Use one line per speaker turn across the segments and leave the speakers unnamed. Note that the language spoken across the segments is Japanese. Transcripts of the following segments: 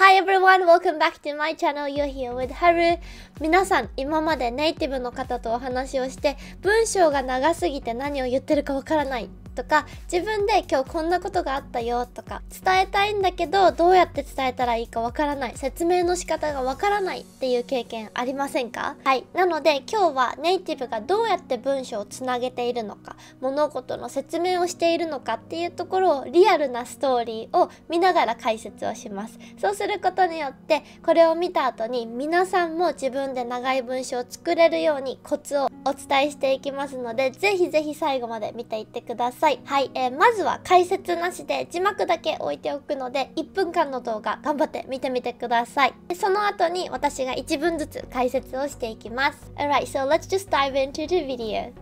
Hi everyone, welcome back to my channel. You're here with Haru. 皆さん、今までネイティブの方とお話をして、文章が長すぎて何を言ってるかわからないとか、自分で今日こんなことがあったよとか、伝えたいんだけど、どうやって伝えたらいいかわからない、説明の仕方がわからないっていう経験ありませんかはい。なので、今日はネイティブがどうやって文章をつなげているのか、物事の説明をしているのかっていうところを、リアルなストーリーを見ながら解説をします。そうすすることによってこれを見た後に皆さんも自分で長い文章を作れるようにコツをお伝えしていきますのでぜひぜひ最後まで見ていってくださいはい、えー、まずは解説なしで字幕だけ置いておくので1分間の動画頑張って見てみてくださいその後に私が1文ずつ解説をしていきます Alright, so let's just dive into the video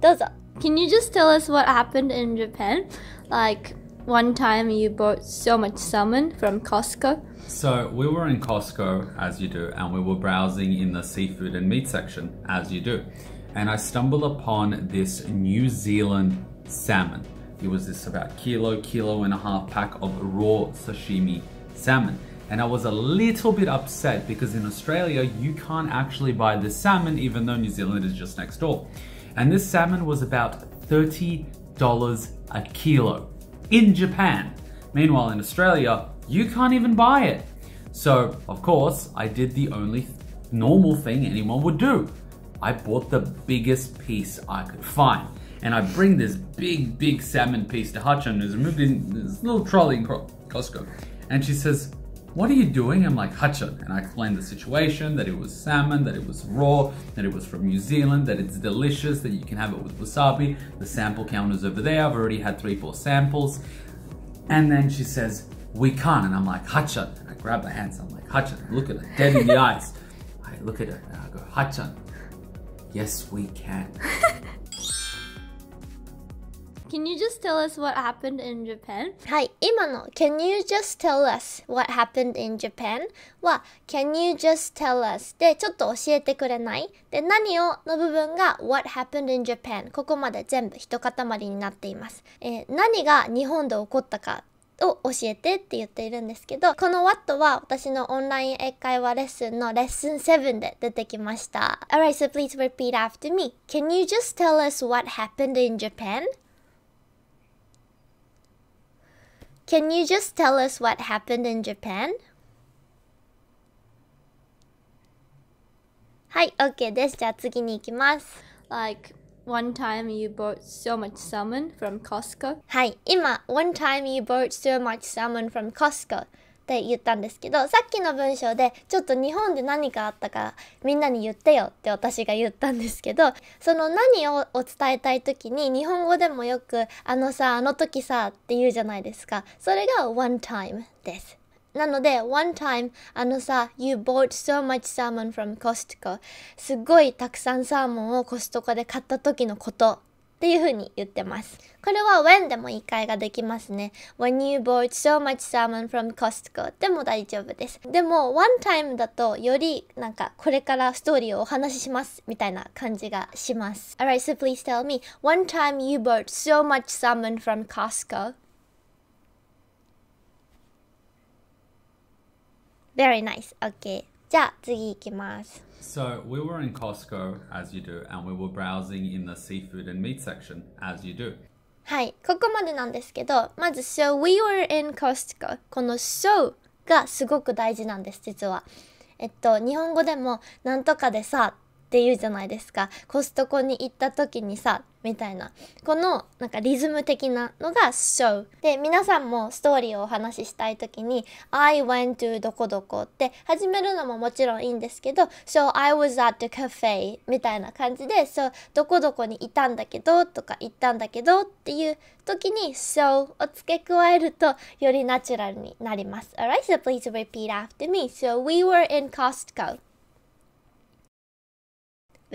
どうぞ Can you just tell us what happened in Japan? Like one time you bought so much salmon from Costco.
So we were in Costco, as you do, and we were browsing in the seafood and meat section, as you do. And I stumbled upon this New Zealand salmon. It was this about kilo, kilo and a half pack of raw sashimi salmon. And I was a little bit upset because in Australia, you can't actually buy this salmon, even though New Zealand is just next door. And this salmon was about $30 a kilo in Japan. Meanwhile, in Australia, you can't even buy it. So, of course, I did the only normal thing anyone would do. I bought the biggest piece I could find. And I bring this big, big salmon piece to Hachan, who's moved in this little trolley in Costco. And she says, what are you doing? I'm like, Hutchin. And I explained the situation that it was salmon, that it was raw, that it was from New Zealand, that it's delicious, that you can have it with wasabi. The sample count is over there. I've already had three, four samples. And then she says, We can't. And I'm like, Hutchin. And I grab her hands. I'm like, Hutchin, look at her, dead in the eyes. I look at her and I go, Hutchin, yes, we can.
Can you just tell us what happened in Japan? はい、今の Can you just tell us what happened in Japan? は Can you just tell us でちょっと教えてくれないで何をの部分が What happened in Japan ここまで全部一塊になっています、えー、何が日本で起こったかを教えてって言っているんですけどこの What は私のオンライン英会話レッスンのレッスン7で出てきました Alright, so please repeat after me Can you just tell us what happened in Japan? Can you just tell us what happened in Japan? Hi, okay Like one time you bought so much salmon from Costco? Hi, ima one time you bought so much salmon from Costco。って言ったんですけどさっきの文章でちょっと日本で何かあったからみんなに言ってよって私が言ったんですけど その何をお伝えたい時に日本語でもよく「あのさあの時さ」って言うじゃないですかそれが「one time」です。なので、one time、あのさ、you bought so much salmon from Costco。すごいたくさんサーモンをコストコで買った時のことっていうふうに言ってます。これは when でも言い換えができますね。When you bought so much salmon from Costco でも大丈夫です。でも one time だとよりなんかこれからストーリーをお話ししますみたいな感じがします。Alright, so please tell me one time you bought so much salmon from Costco. Very nice. Okay. じゃあ次行きます。
So we were in Costco as you do and we were browsing in the seafood and meat section as you do.
はい、ここまでなんですけど、まず So we were in Costco この So がすごく大事なんです実は。えっと日本語でもなんとかでさって言うじゃないですかコストコに行った時にさみたいなこのなんかリズム的なのが「show」で皆さんもストーリーをお話ししたい時に「I went to どこどこ」って始めるのももちろんいいんですけど「so I was at the cafe」みたいな感じで「so どこどこにいたんだけど」とか「行ったんだけど」っていう時に「so」を付け加えるとよりナチュラルになります。Alright, so please repeat after me. So we were in Costco.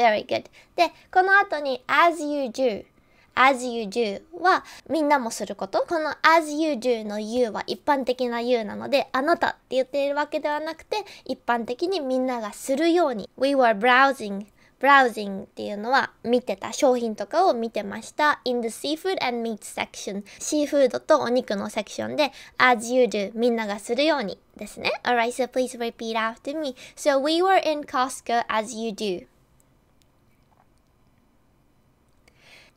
very good. で、この後に as you do as you do はみんなもすること。この as you do の you は一般的な you なので、あなたって言っているわけではなくて、一般的にみんながするように。We were browsing. browsing っていうのは見てた商品とかを見てました in the seafood and meat section シーフードとお肉のセクションで as you do みんながするようにですね alright so please repeat after me so we were in Costco as you do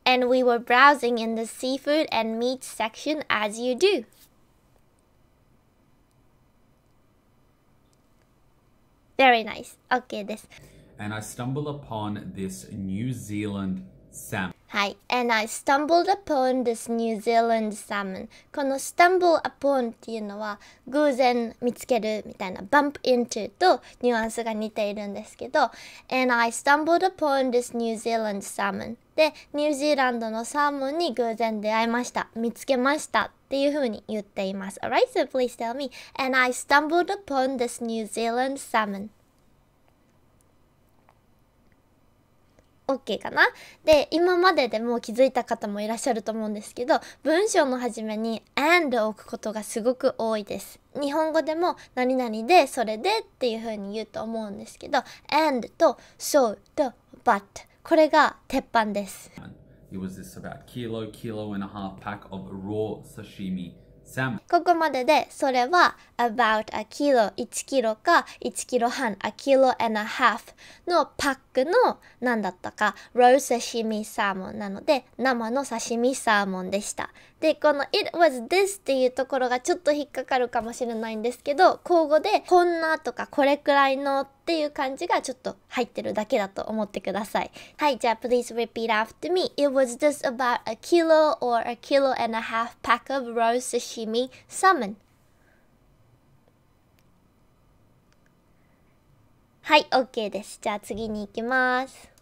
and we were browsing in the seafood and meat section as you do. Very nice. Okay, this.
And I stumble upon this New Zealand salmon.
はい。And I stumbled upon this New Zealand salmon. この stumble upon っていうのは偶然見つけるみたいな bump into とニュアンスが似ているんですけど And I stumbled upon this New Zealand salmon. で、ニュージーランドのサーモンに偶然出会いました。見つけましたっていうふうに言っています。Alright, so please tell me. And I stumbled upon this New Zealand salmon. OK かなで、今まででもう気づいた方もいらっしゃると思うんですけど、文章の初めに and を置くことがすごく多いです。日本語でも何々で、それでっていう風に言うと思うんですけど、and と so と but これが鉄板です。
It was this about kilo, kilo and a half pack of raw sashimi Sam.
ここまででそれは about a kilo 1キロか1キロ半 a kilo and a half のパックの何だったかロー w シミサーモンなので生の刺身サーモンでしたでこの「It was this」っていうところがちょっと引っかかるかもしれないんですけど口語で「こんな」とか「これくらいの」っていう感じがちょっと入ってるだけだと思ってくださいはいじゃあ Please repeat after me It was just about a kilo or a kilo and a half pack of raw sashimi salmon はい OK ですじゃあ次に行きます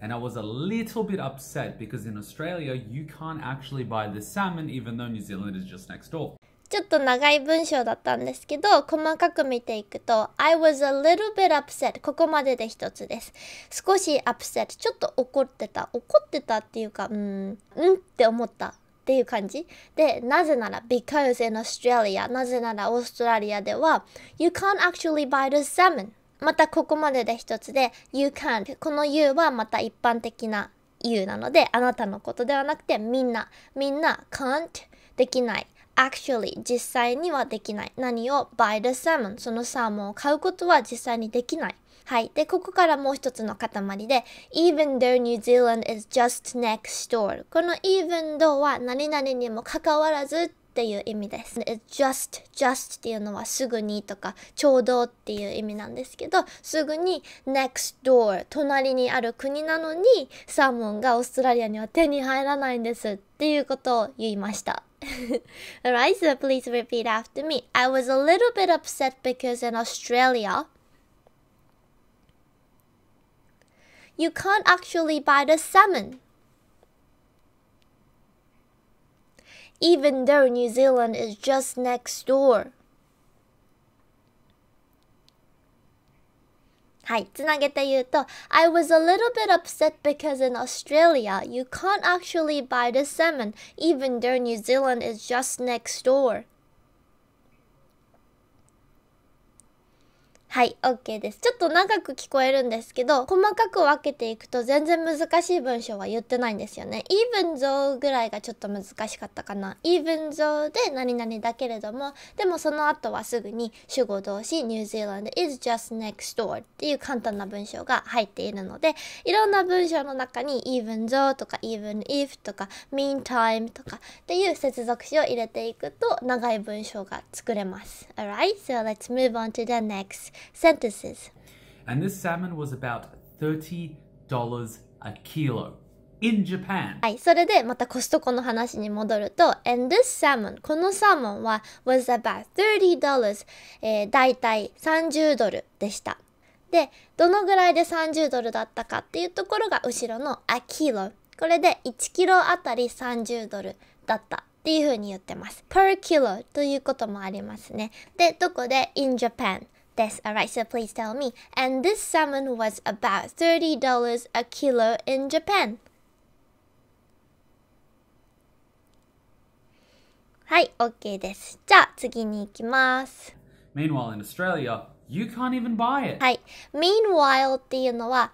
and I was a little bit upset because in Australia you can't actually buy the salmon even though New Zealand is just next door.
ちょっと長い文章だったんですけど、細かく見ていくと、I was a little bit upset ここまでで一つです。少し upset ちょっと怒ってた。怒ってたっていうか、うん、うんって思ったっていう感じ。で、なぜなら、because in Australia なぜならオーストラリアでは、you can't actually buy the salmon またここまでで一つで You can't この You はまた一般的な You なのであなたのことではなくてみんなみんな can't できない actually 実際にはできない何を buy the salmon そのサーモンを買うことは実際にできないはい。で、ここからもう一つの塊で、even though New Zealand is just next door この even though は何々にもかかわらずっていう意味です。It's just, just っていうのはすぐにとかちょうどっていう意味なんですけど、すぐに next door 隣にある国なのにサーモンがオーストラリアには手に入らないんですっていうことを言いました。Alright, so please repeat after me. I was a little bit upset because in Australia, you can't actually buy the salmon. even though New Zealand is just next door. I was a little bit upset because in Australia, you can't actually buy the salmon, even though New Zealand is just next door. はい、OK です。ちょっと長く聞こえるんですけど、細かく分けていくと全然難しい文章は言ってないんですよね。even though ぐらいがちょっと難しかったかな。even though で何々だけれども、でもその後はすぐに主語動詞 New Zealand is just next door っていう簡単な文章が入っているので、いろんな文章の中に even though とか even if とか meantime とかっていう接続詞を入れていくと長い文章が作れます。Alright, so let's move on to the next sentences.
And this salmon was about $30 a kilo. in Japan.
はい、それでまたコストコの話に戻ると、and this salmon このサーモンは was about 30えー、だいたい30ドルでした。で、どのぐらいで30ドルだったかっていうところが後ろの a kilo。これで1キロあたり30ドルだったっていうふうに言ってます。per kilo ということもありますね。で、どこで in Japan this. Alright, so please tell me. And this salmon was about $30 a kilo in Japan. はい、OK です。じゃあ次に行きます。
Meanwhile in Australia,
you can't even buy it. はい、Meanwhile っていうのは、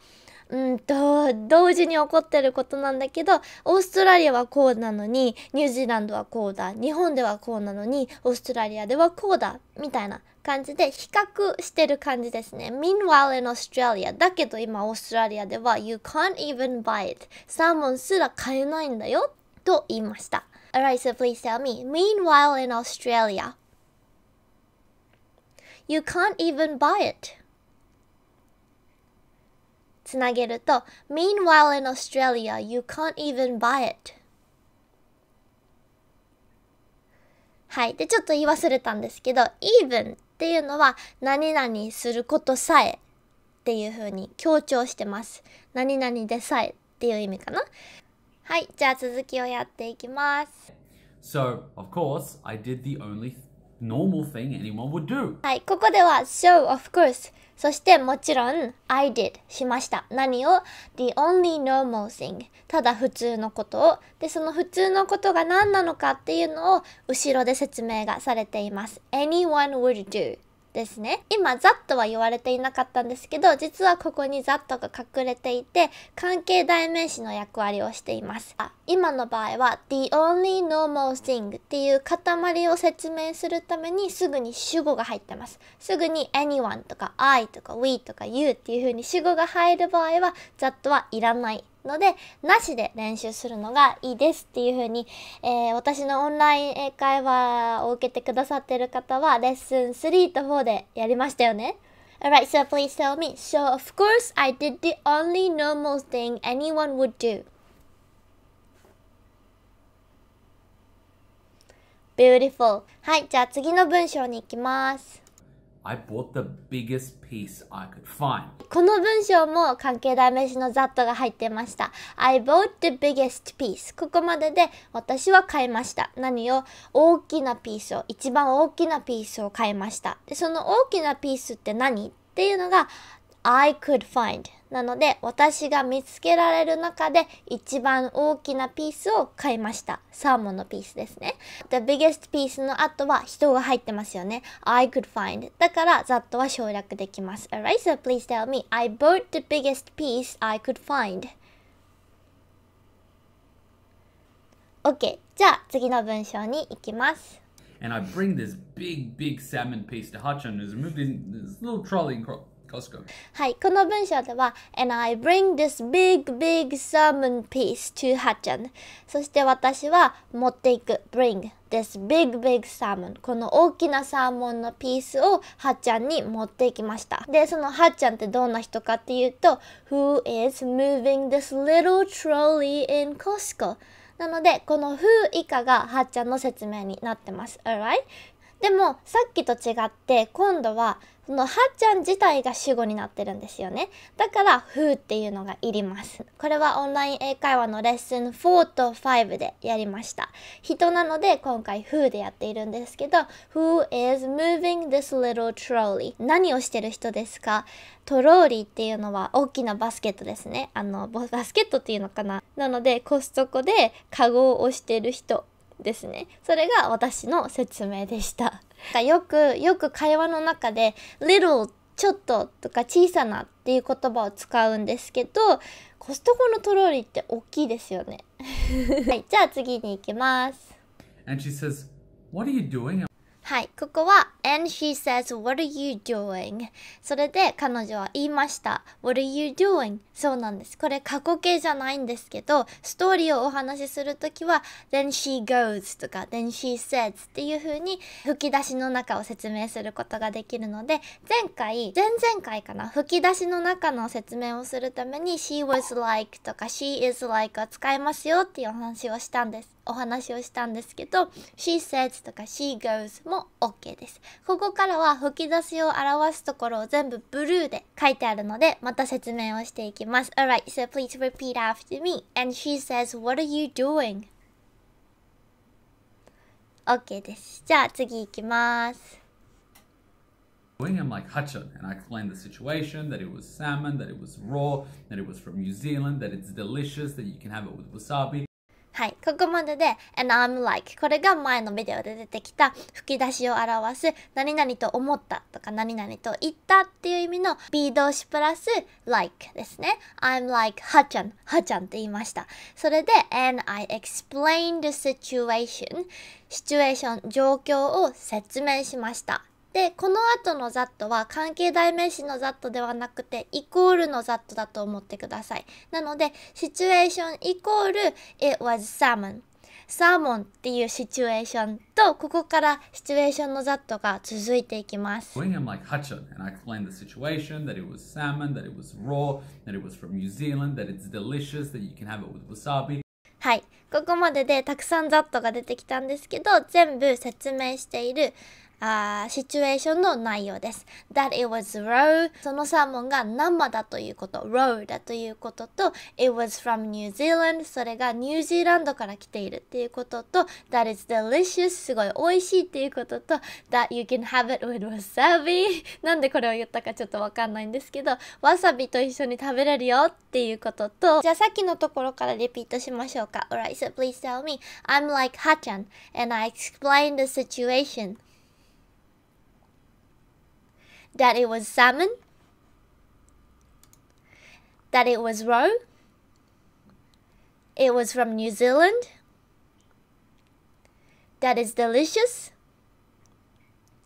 うんと同時に起こってることなんだけどオーストラリアはこうなのにニュージーランドはこうだ日本ではこうなのにオーストラリアではこうだみたいな感じで比較してる感じですね。Meanwhile in Australia だけど今オーストラリアでは You can't even buy it サーモンすら買えないんだよと言いました。Alright, so please tell me. Meanwhile in Australia You can't even buy it つなげると Meanwhile in Australia you can't even buy it はい。で、ちょっと言い忘れたんですけど、even っていうのは何々することさえっていう風に強調してます。何々でさえっていう意味かな。はい、じゃあ続きをやっていきます。
So, of course, I did the only normal thing anyone would do.
はい、ここでは so of course そしてもちろん I did しました。何を ?The only normal thing ただ普通のことを。で、その普通のことが何なのかっていうのを後ろで説明がされています。Anyone would do ですね。今、ザッとは言われていなかったんですけど、実はここにザッとが隠れていて、関係代名詞の役割をしています。あ今の場合は、the only normal thing っていう塊を説明するためにすぐに主語が入ってます。すぐに anyone とか I とか we とか you っていう風に主語が入る場合は、ザッとはいらないので、なしで練習するのがいいですっていう風に、えー、私のオンライン英会話を受けてくださってる方は、レッスン3と4でやりましたよね。Alright, so please tell me. So, of course, I did the only normal thing anyone would do. Beautiful. はい、じゃあ次の文章に行きます。
I bought the biggest piece I could find.
この文章も関係代名詞の that が入ってました。I bought the biggest piece. ここまでで私は買いました。何を大きなピースを、一番大きなピースを買いました。でその大きなピースって何っていうのが I could find なので私が見つけられる中で一番大きなピースを買いました。サーモンのピースですね。The biggest piece の後は人が入ってますよね。I could find だからざっとは省略できます。Alright, so please tell me I bought the biggest piece I could find. OK じゃあ次の文章に行きます。
And I bring this big, big salmon piece to Hachan who's m o v in this little trolley and 確かに。
はい、この文章では、And I bring this big, big sermon piece to Hachan. そして私は持っていく、bring this big, big sermon. この大きなサーモンのピースをハッチャンに持っていきました。で、そのハッチャンってどんな人かっていうと、Who is moving this little trolley in Costco? なので、この Who 以下がはっちゃんの説明になってます。Alright? でもさっきと違って今度はそのはっちゃん自体が主語になってるんですよねだから「ふ」っていうのがいりますこれはオンライン英会話のレッスン4と5でやりました人なので今回「ふ」でやっているんですけど「Who is moving this little trolley?」何をしてる人ですかトローリーっていうのは大きなバスケットですねあのバスケットっていうのかななのでコストコでカゴを押してる人ですね。それが私の説明でした。よく、よく会話の中で、little ちょっととか小さなっていう言葉を使うんですけど、コストコのトローリーって大きいですよね。はい、じゃあ次に行きます。
And she says, What are you doing?
はい、ここは、and she says, what are you doing? それで彼女は言いました。what are you doing? そうなんです。これ過去形じゃないんですけど、ストーリーをお話しするときは、then she goes とか、then she says っていう風に吹き出しの中を説明することができるので、前回、前々回かな、吹き出しの中の説明をするために、she was like とか she is like を使いますよっていうお話をしたんです。お話をしたんですけど she says とか she goes も OK ですここからは吹き出しを表すところを全部ブルーで書いてあるのでまた説明をしていきます Alright, so please repeat after me and she says what are you doing? OK ですじゃあ次いきます
I'm like Hutchin, and I explained the situation that it was salmon, that it was raw, that it was from New Zealand, that it's delicious, that you can have it with wasabi.
はい。ここまでで、and I'm like これが前のビデオで出てきた吹き出しを表す何々と思ったとか何々と言ったっていう意味の B 動詞プラス like ですね。I'm like はちゃん、はちゃんって言いました。それで、and I explained the situation シチュエーション、状況を説明しました。で、この後のざっとは関係代名詞のざっとではなくて、イコールのざっとだと思ってください。なので、シチュエーションイコール、it was salmon。サーモンっていうシチュエーションと、ここからシチュエーションのざっとが続いていきます。
William like Hutchin, and I explained the situation, that it was salmon, that it was raw, that it was from New Zealand, that it's delicious, that you can have it with wasabi.
はい。ここまででたくさんざっとが出てきたんですけど、全部説明しているあシチュエーションの内容です。That it was raw そのサーモンが生だということ、raw だということと It was from New Zealand それがニュージーランドから来ているっていうことと That is delicious すごい美味しいっていうことと That you can have it with wasabi なんでこれを言ったかちょっとわかんないんですけどわさびと一緒に食べれるよっていうこととじゃあさっきのところからリピートしましょうか Alright, so please tell me I'm like Hachan and I explain the situation that it was salmon, that it was roe, it was from New Zealand, that is delicious,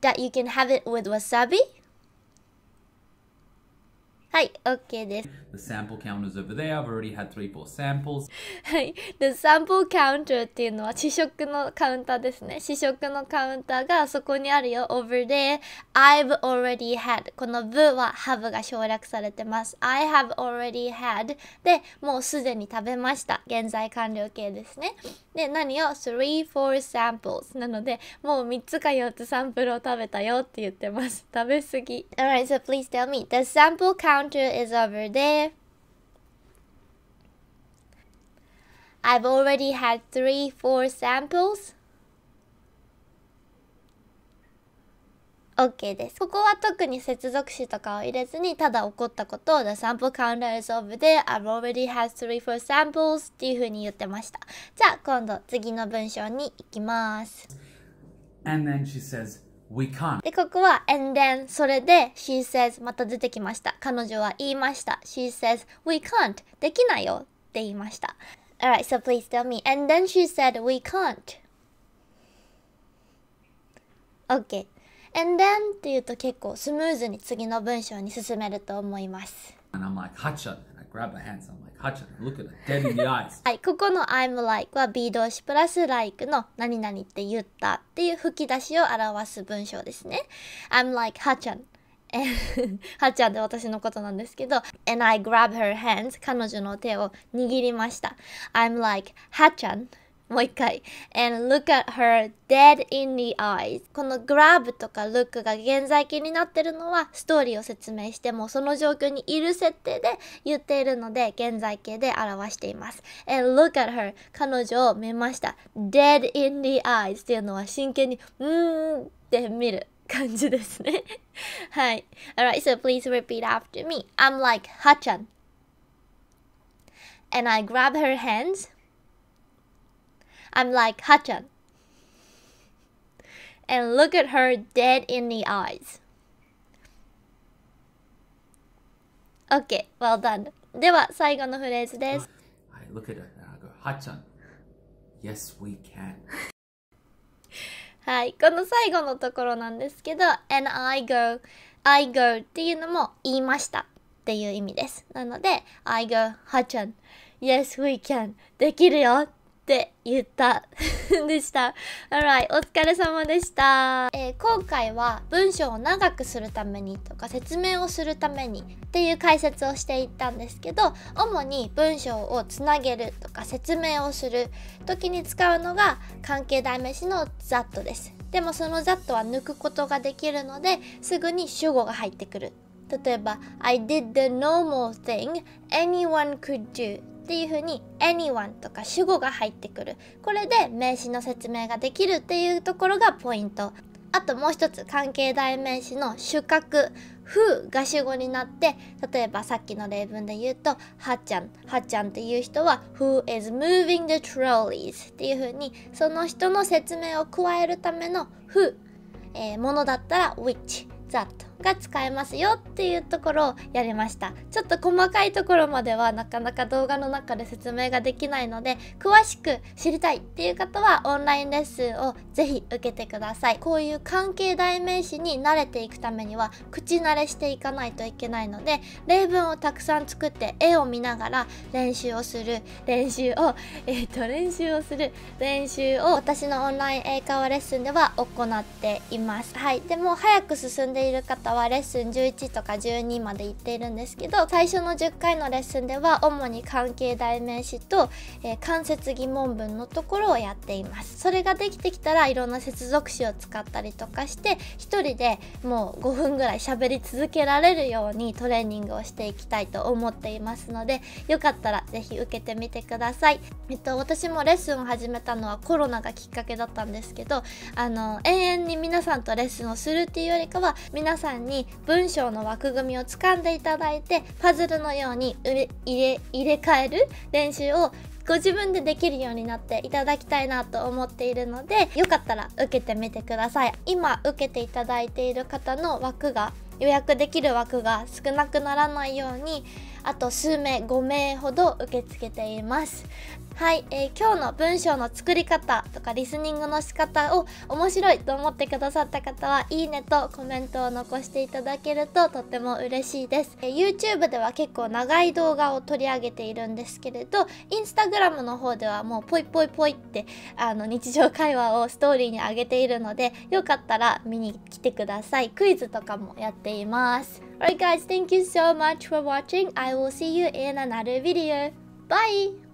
that you can have it with wasabi, はい、OK です。
The sample counter is over there. I've already had three, four samples.
はい、The sample counter っていうのは試食のカウンターですね。試食のカウンターがそこにあるよ。over there. I've already had. この v は have が省略されてます。I have already had. で、もうすでに食べました。現在完了形ですね。で、何を ?three, four samples なので、もう3つか4つサンプルを食べたよって言ってます。食べすぎ。Alright, so please tell me. The sample counter l a u n d r is over there. I've already had three, four samples. OK です。ここは特に接続詞とかを入れずに、ただ起こったことを The sample counter is over there. I've already had three, four samples っていうふうに言ってました。じゃあ今度次の文章に行きます。
And then she says, We can't.
で、ここは and then それで she says また出てきました。彼女は言いました。She says we can't できないよって言いました。Alright, so please tell me. And then she said we can't. OK。And then っていうと結構スムーズに次の文章に進めると思います。
And I'm like, hot shot. I grab my hands. I'm like, look at t Dead in the eyes.
はい、ここの I'm like は be 動詞プラス like の何々って言ったっていう吹き出しを表す文章ですね。I'm like Hachan. はっちゃんで私のことなんですけど And I grab her hands 彼女の手を握りました I'm like はっちゃんもう一回。and look at her dead in the eyes. この grab とか look が現在形になってるのはストーリーを説明してもその状況にいる設定で言っているので現在形で表しています。and look at her 彼女を見ました。dead in the eyes っていうのは真剣にうーんって見る感じですね。はい。alright, so please repeat after me. I'm like Hachan. And I grab her hands I'm like Hachan. And look at her dead in the eyes. Okay, well done. では最後のフレーズです。
はい、look at her. はっち Yes, we can.
はい、この最後のところなんですけど、and I go, I go っていうのも言いましたっていう意味です。なので、I go, はっち a ん。Yes, we can. できるよって言った でした。Alright, お疲れ様でした、えー、今回は文章を長くするためにとか説明をするためにっていう解説をしていったんですけど主に文章をつなげるとか説明をする時に使うのが関係代名詞のざっとです。でもそのざっとは抜くことができるのですぐに主語が入ってくる。例えば I did the normal thing anyone could do っていう風に anyone とか主語が入ってくるこれで名詞の説明ができるっていうところがポイントあともう一つ関係代名詞の主格「ふが主語になって例えばさっきの例文で言うと「はっちゃん」「はっちゃん」っていう人は「Who is moving the trolleys」っていう風にその人の説明を加えるための「ふ、えー、ものだったら「Which」「That」が使えますよっていうところをやりましたちょっと細かいところまではなかなか動画の中で説明ができないので詳しく知りたいっていう方はオンラインレッスンをぜひ受けてくださいこういう関係代名詞に慣れていくためには口慣れしていかないといけないので例文をたくさん作って絵を見ながら練習をする練習を えっ、ー、と練習をする練習を私のオンライン英会話レッスンでは行っていますはいでも早く進んでいる方はレッスン11とか12まで行っているんですけど最初の10回のレッスンでは主に関係代名詞と、えー、関節疑問文のところをやっていますそれができてきたらいろんな接続詞を使ったりとかして1人でもう5分ぐらい喋り続けられるようにトレーニングをしていきたいと思っていますのでよかったら是非受けてみてください。えっと、私もレッスンを始めたのはコロナがきっかけだったんですけどあの永遠に皆さんとレッスンをするっていうよりかは皆さんさんに文章の枠組みをつかんでいただいてパズルのように入れ入れ替える練習をご自分でできるようになっていただきたいなと思っているのでよかったら受けてみてください今受けていただいている方の枠が予約できる枠が少なくならないようにあと数名5名ほど受け付けていますはい、えー、今日の文章の作り方とかリスニングの仕方を面白いと思ってくださった方はいいねとコメントを残していただけるととっても嬉しいです、えー、YouTube では結構長い動画を取り上げているんですけれど Instagram の方ではもうポイポイポイってあの日常会話をストーリーに上げているのでよかったら見に来てくださいクイズとかもやっています Alright guys, thank you so much for watching. I will see you in another video. Bye!